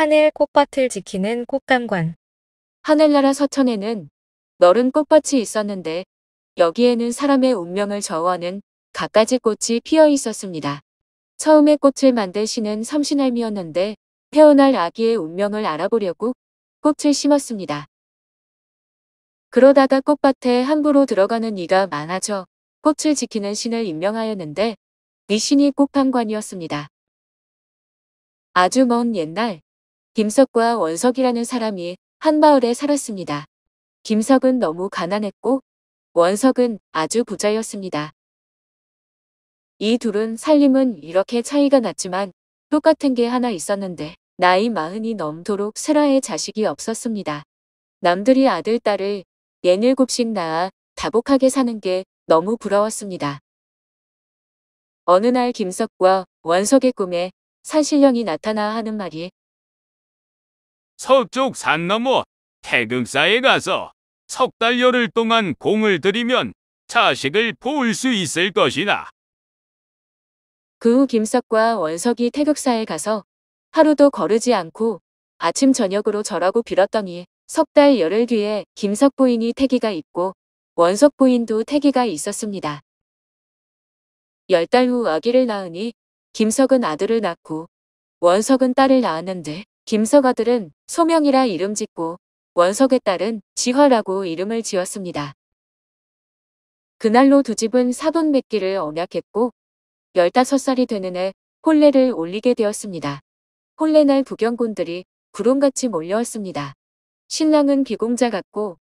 하늘 꽃밭을 지키는 꽃감관. 하늘나라 서천에는 너른 꽃밭이 있었는데 여기에는 사람의 운명을 저어하는 갖가지 꽃이 피어 있었습니다. 처음에 꽃을 만드 신은 섬신할미였는데 태어날 아기의 운명을 알아보려고 꽃을 심었습니다. 그러다가 꽃밭에 함부로 들어가는 이가 많아져 꽃을 지키는 신을 임명하였는데 이 신이 꽃판관이었습니다. 아주 먼 옛날 김석과 원석이라는 사람이 한 마을에 살았습니다. 김석은 너무 가난했고 원석은 아주 부자였습니다. 이 둘은 살림은 이렇게 차이가 났지만 똑같은 게 하나 있었는데 나이 마흔이 넘도록 슬라의 자식이 없었습니다. 남들이 아들 딸을 예닐곱씩 낳아 다복하게 사는 게 너무 부러웠습니다. 어느 날 김석과 원석의 꿈에 산신령이 나타나 하는 말이 서쪽 산 너머 태극사에 가서 석 달 열흘 동안 공을 들이면 자식을 보울 수 있을 것이다. 그 후 김석과 원석이 태극사에 가서 하루도 거르지 않고 아침 저녁으로 절하고 빌었더니 석 달 열흘 뒤에 김석 부인이 태기가 있고 원석 부인도 태기가 있었습니다. 열 달 후 아기를 낳으니 김석은 아들을 낳고 원석은 딸을 낳았는데 김서가들은 소명이라 이름 짓고 원석의 딸은 지화라고 이름을 지었습니다. 그날로 두 집은 사돈 맺기를 언약했고 15살이 되는 해 혼례를 올리게 되었습니다. 혼례날 부경군들이 구름같이 몰려왔습니다. 신랑은 비공자 같고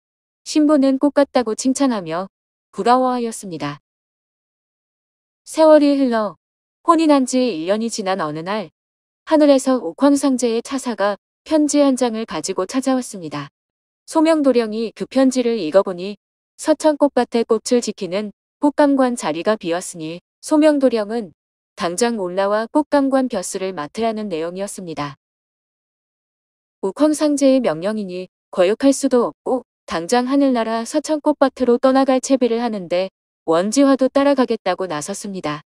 신부는 꽃 같다고 칭찬하며 부러워하였습니다. 세월이 흘러 혼인한 지 1년이 지난 어느 날 하늘에서 옥황상제의 차사가 편지 한 장을 가지고 찾아왔습니다. 소명도령이 그 편지를 읽어보니 서천꽃밭의 꽃을 지키는 꽃감관 자리가 비었으니 소명도령은 당장 올라와 꽃감관 벼슬을 맡으라는 내용이었습니다. 옥황상제의 명령이니 거역할 수도 없고 당장 하늘나라 서천꽃밭으로 떠나갈 채비를 하는데 원지화도 따라가겠다고 나섰습니다.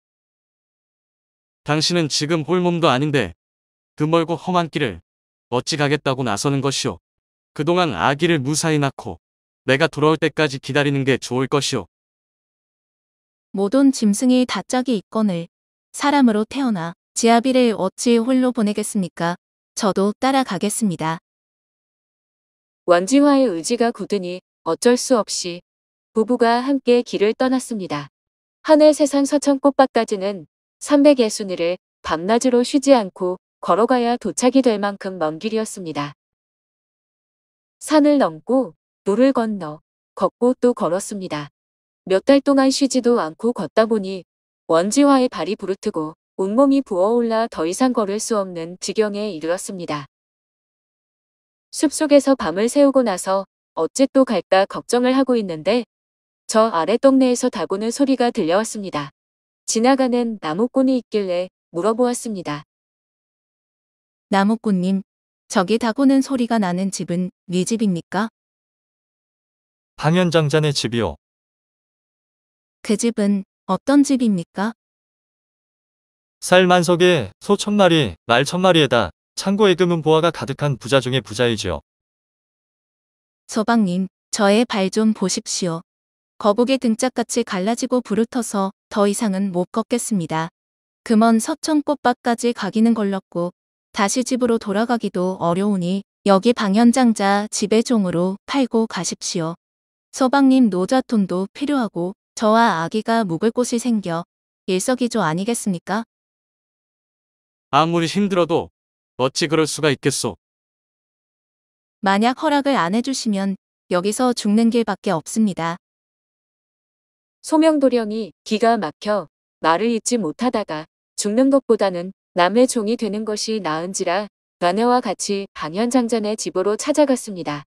당신은 지금 홀몸도 아닌데 그 멀고 험한 길을 어찌 가겠다고 나서는 것이오. 그동안 아기를 무사히 낳고 내가 돌아올 때까지 기다리는 게 좋을 것이오. 모든 짐승이 다짝이 있건을 사람으로 태어나 지아비를 어찌 홀로 보내겠습니까? 저도 따라가겠습니다. 원지화의 의지가 굳으니 어쩔 수 없이 부부가 함께 길을 떠났습니다. 하늘 세상 서천 꽃밭까지는 3 0 0의순위를 밤낮으로 쉬지 않고 걸어가야 도착이 될 만큼 먼 길이었습니다. 산을 넘고 물을 건너 걷고 또 걸었습니다. 몇 달 동안 쉬지도 않고 걷다 보니 원지화의 발이 부르트고 온몸이 부어올라 더 이상 걸을 수 없는 지경에 이르렀습니다. 숲속에서 밤을 새우고 나서 어찌 또 갈까 걱정을 하고 있는데 저 아래 동네에서 다고는 소리가 들려왔습니다. 지나가는 나무꾼이 있길래 물어보았습니다. 나무꾼님, 저기 다고는 소리가 나는 집은 네 집입니까? 방현장자네 집이요. 그 집은 어떤 집입니까? 쌀 만석에 소 천마리, 말 천마리에다 창고에 금은 보화가 가득한 부자 중의 부자이지요. 소방님 저의 발 좀 보십시오. 거북의 등짝같이 갈라지고 부르터서 더 이상은 못 걷겠습니다. 금원 서천꽃밭까지 가기는 걸렀고 다시 집으로 돌아가기도 어려우니 여기 방현장자 지배종으로 팔고 가십시오. 서방님 노자톤도 필요하고 저와 아기가 묵을 곳이 생겨 일석이조 아니겠습니까? 아무리 힘들어도 어찌 그럴 수가 있겠소. 만약 허락을 안 해주시면 여기서 죽는 길밖에 없습니다. 소명도령이 기가 막혀 말을 잇지 못하다가 죽는 것보다는 남의 종이 되는 것이 나은지라 아내와 같이 방현장자네 집으로 찾아갔습니다.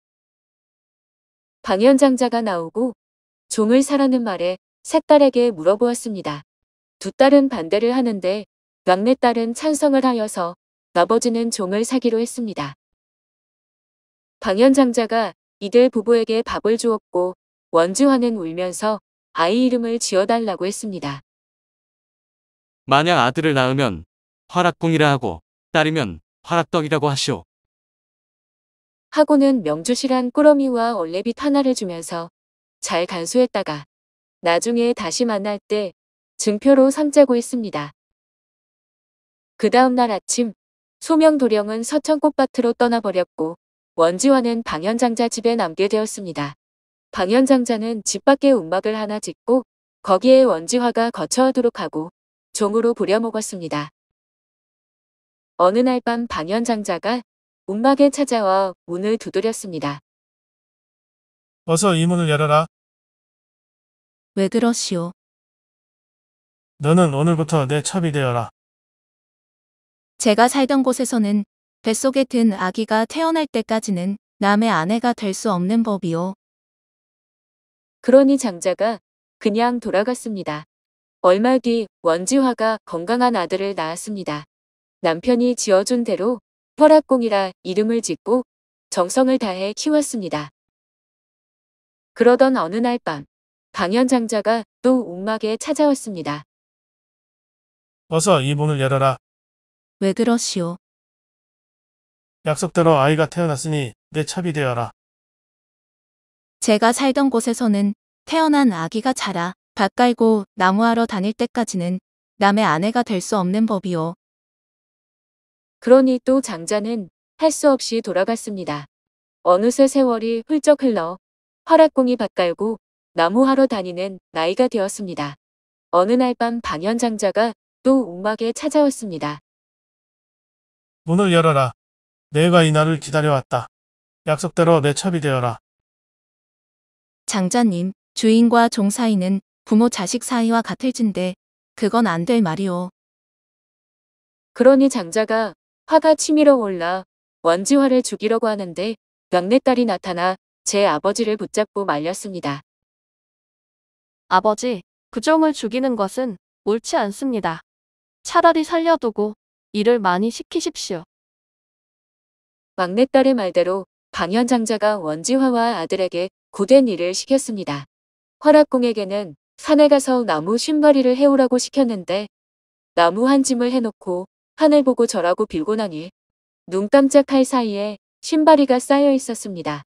방현장자가 나오고 종을 사라는 말에 셋 딸에게 물어보았습니다. 두 딸은 반대를 하는데 막내 딸은 찬성을 하여서 아버지는 종을 사기로 했습니다. 방현장자가 이들 부부에게 밥을 주었고 원주환은 울면서 아이 이름을 지어달라고 했습니다. 만약 아들을 낳으면 화락궁이라 하고 딸이면 화락떡이라고 하시오. 하고는 명주실한 꾸러미와 올레빗하나를 주면서 잘 간수했다가 나중에 다시 만날 때 증표로 삼자고 했습니다. 그 다음날 아침 소명 도령은 서천 꽃밭으로 떠나버렸고 원지화는 방현장자 집에 남게 되었습니다. 방현장자는 집 밖에 움막을 하나 짓고 거기에 원지화가 거처하도록 하고 종으로 부려먹었습니다. 어느 날 밤 방현장자가 움막에 찾아와 문을 두드렸습니다. 어서 이 문을 열어라. 왜 그러시오? 너는 오늘부터 내 첩이 되어라. 제가 살던 곳에서는 뱃속에 든 아기가 태어날 때까지는 남의 아내가 될 수 없는 법이오 그러니 장자가 그냥 돌아갔습니다. 얼마 뒤 원지화가 건강한 아들을 낳았습니다. 남편이 지어준 대로 허락공이라 이름을 짓고 정성을 다해 키웠습니다. 그러던 어느 날 밤, 방현장자가 또 움막에 찾아왔습니다. 어서 이 문을 열어라. 왜 그러시오? 약속대로 아이가 태어났으니 내 차비 되어라. 제가 살던 곳에서는 태어난 아기가 자라 밭 깔고 나무하러 다닐 때까지는 남의 아내가 될 수 없는 법이오. 그러니 또 장자는 할 수 없이 돌아갔습니다. 어느새 세월이 훌쩍 흘러 허락공이 밭갈고 나무하러 다니는 나이가 되었습니다. 어느 날 밤 방현장자가 또 움막에 찾아왔습니다. 문을 열어라. 내가 이날을 기다려왔다. 약속대로 내 첩이 되어라. 장자님, 주인과 종 사이는 부모 자식 사이와 같을진데 그건 안 될 말이오. 그러니 장자가 화가 치밀어 올라 원지화를 죽이려고 하는데 막내딸이 나타나 제 아버지를 붙잡고 말렸습니다. 아버지, 구정을 죽이는 것은 옳지 않습니다. 차라리 살려두고 일을 많이 시키십시오. 막내딸의 말대로 방현장자가 원지화와 아들에게 고된 일을 시켰습니다. 화락공에게는 산에 가서 나무 신발이를 해오라고 시켰는데 나무 한 짐을 해놓고 하늘 보고 절하고 빌고나니 눈 깜짝할 사이에 신발이가 쌓여 있었습니다.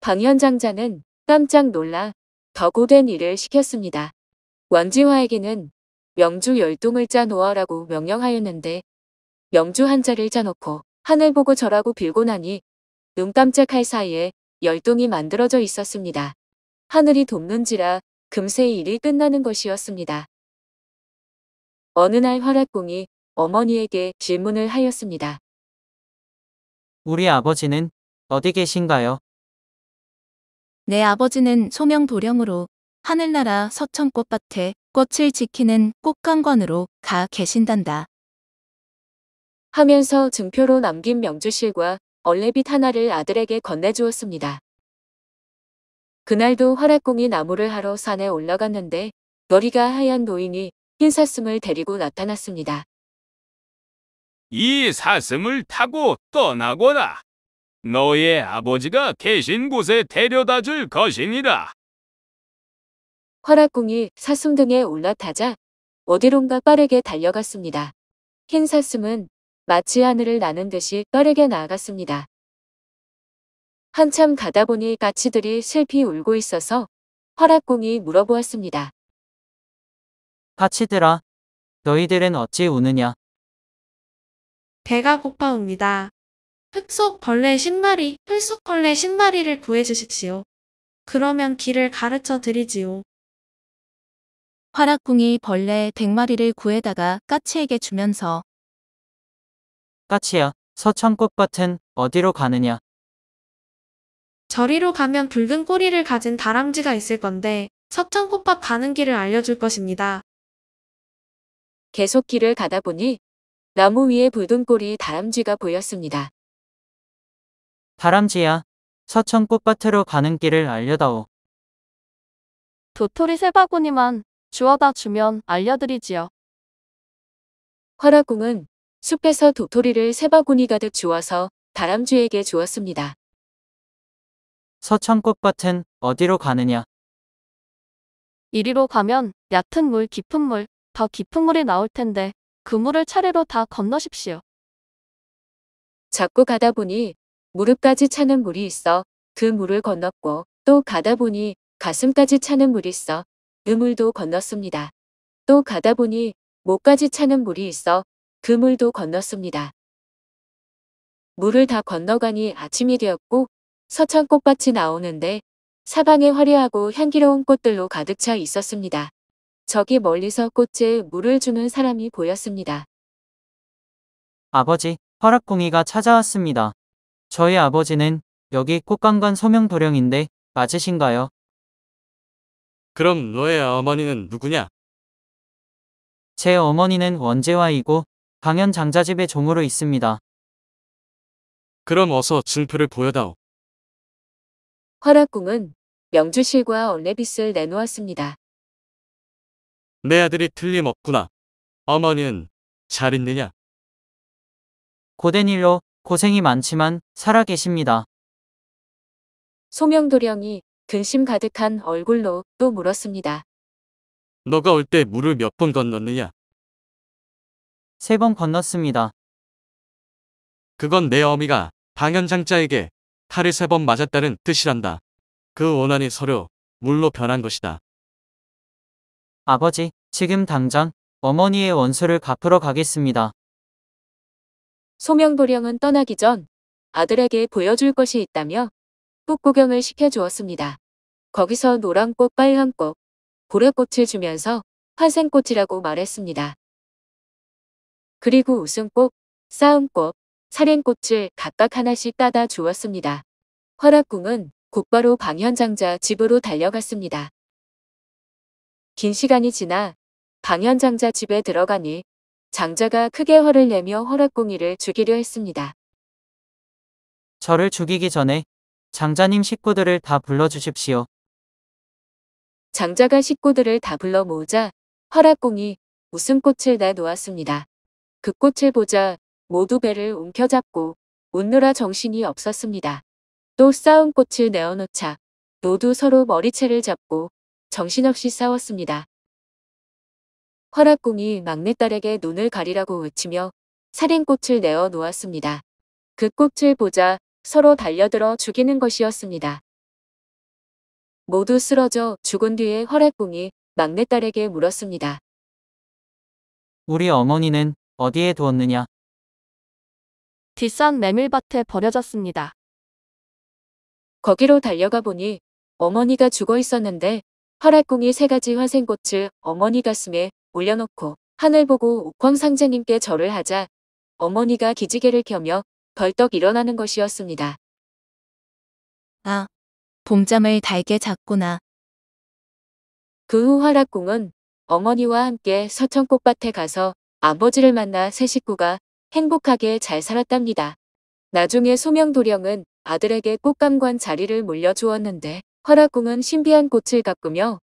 방현장자는 깜짝 놀라 더 고된 일을 시켰습니다. 원지화에게는 명주 열동을 짜놓아라고 명령하였는데 명주 한자를 짜놓고 하늘 보고 절하고 빌고 나니 눈 깜짝할 사이에 열동이 만들어져 있었습니다. 하늘이 돕는지라 금세 일이 끝나는 것이었습니다. 어느 날 화락공이 어머니에게 질문을 하였습니다. 우리 아버지는 어디 계신가요? 내 아버지는 소명도령으로 하늘나라 서천꽃밭에 꽃을 지키는 꽃강관으로 가 계신단다. 하면서 증표로 남긴 명주실과 얼레빗 하나를 아들에게 건네주었습니다. 그날도 화락공이 나무를 하러 산에 올라갔는데 머리가 하얀 노인이 흰 사슴을 데리고 나타났습니다. 이 사슴을 타고 떠나거라. 너의 아버지가 계신 곳에 데려다 줄 것이니라. 허락궁이 사슴 등에 올라타자 어디론가 빠르게 달려갔습니다. 흰 사슴은 마치 하늘을 나는 듯이 빠르게 나아갔습니다. 한참 가다 보니 까치들이 슬피 울고 있어서 허락궁이 물어보았습니다. 파치들아, 너희들은 어찌 우느냐? 배가 고파옵니다. 흙 속 벌레 10마리, 흙 속 벌레 10마리를 구해주십시오. 그러면 길을 가르쳐 드리지요. 화락궁이 벌레 100마리를 구해다가 까치에게 주면서 까치야, 서천꽃밭은 어디로 가느냐? 저리로 가면 붉은 꼬리를 가진 다람쥐가 있을 건데 서천꽃밭 가는 길을 알려줄 것입니다. 계속 길을 가다 보니 나무 위에 붉은 꼬리 다람쥐가 보였습니다. 다람쥐야, 서천 꽃밭으로 가는 길을 알려다오. 도토리 세 바구니만 주워다 주면 알려드리지요. 화라궁은 숲에서 도토리를 세 바구니 가득 주워서 다람쥐에게 주었습니다. 서천 꽃밭은 어디로 가느냐? 이리로 가면 얕은 물 깊은 물더 깊은 물이 나올 텐데 그 물을 차례로 다 건너십시오. 자꾸 가다 보니 무릎까지 차는 물이 있어 그 물을 건넜고 또 가다 보니 가슴까지 차는 물이 있어 그 물도 건넜습니다. 또 가다 보니 목까지 차는 물이 있어 그 물도 건넜습니다. 물을 다 건너가니 아침이 되었고 서천 꽃밭이 나오는데 사방에 화려하고 향기로운 꽃들로 가득 차 있었습니다. 저기 멀리서 꽃에 물을 주는 사람이 보였습니다. 아버지, 허락궁이가 찾아왔습니다. 저희 아버지는 여기 꽃강간 서명 도령인데 맞으신가요? 그럼 너의 어머니는 누구냐? 제 어머니는 원재화이고 강현 장자집의 종으로 있습니다. 그럼 어서 증표를 보여다오. 허락궁은 명주실과 얼레빗을 내놓았습니다. 내 아들이 틀림없구나. 어머니는 잘 있느냐? 고된 일로 고생이 많지만 살아계십니다. 소명도령이 근심 가득한 얼굴로 또 물었습니다. 너가 올 때 물을 몇 번 건넜느냐? 세 번 건넜습니다. 그건 내 어미가 방현장자에게 칼을 세 번 맞았다는 뜻이란다. 그 원한이 서로 물로 변한 것이다. 아버지, 지금 당장 어머니의 원수를 갚으러 가겠습니다. 소명보령은 떠나기 전 아들에게 보여줄 것이 있다며 꽃 구경을 시켜주었습니다. 거기서 노란꽃, 빨간꽃, 보라꽃을 주면서 화생꽃이라고 말했습니다. 그리고 웃음꽃, 싸움꽃, 살인꽃을 각각 하나씩 따다 주었습니다. 허락궁은 곧바로 방현장자 집으로 달려갔습니다. 긴 시간이 지나 방현장자 집에 들어가니 장자가 크게 화를 내며 허락공이를 죽이려 했습니다. 저를 죽이기 전에 장자님 식구들을 다 불러주십시오. 장자가 식구들을 다 불러 모으자 허락공이 웃음꽃을 내놓았습니다. 그 꽃을 보자 모두 배를 움켜잡고 웃느라 정신이 없었습니다. 또 싸운 꽃을 내어놓자 모두 서로 머리채를 잡고 정신없이 싸웠습니다. 허락궁이 막내딸에게 눈을 가리라고 외치며 살인꽃을 내어 놓았습니다. 그 꽃을 보자 서로 달려들어 죽이는 것이었습니다. 모두 쓰러져 죽은 뒤에 허락궁이 막내딸에게 물었습니다. 우리 어머니는 어디에 두었느냐? 뒷산 메밀밭에 버려졌습니다. 거기로 달려가 보니 어머니가 죽어 있었는데 허락궁이 세 가지 화생꽃을 어머니 가슴에 올려놓고 하늘 보고 옥황 상제님께 절을 하자 어머니가 기지개를 켜며 벌떡 일어나는 것이었습니다. 아, 봄잠을 달게 잤구나. 그 후 화락궁은 어머니와 함께 서천 꽃밭에 가서 아버지를 만나 새 식구가 행복하게 잘 살았답니다. 나중에 소명도령은 아들에게 꽃감관 자리를 물려주었는데 화락궁은 신비한 꽃을 가꾸며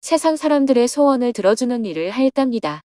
세상 사람들의 소원을 들어주는 일을 하였답니다.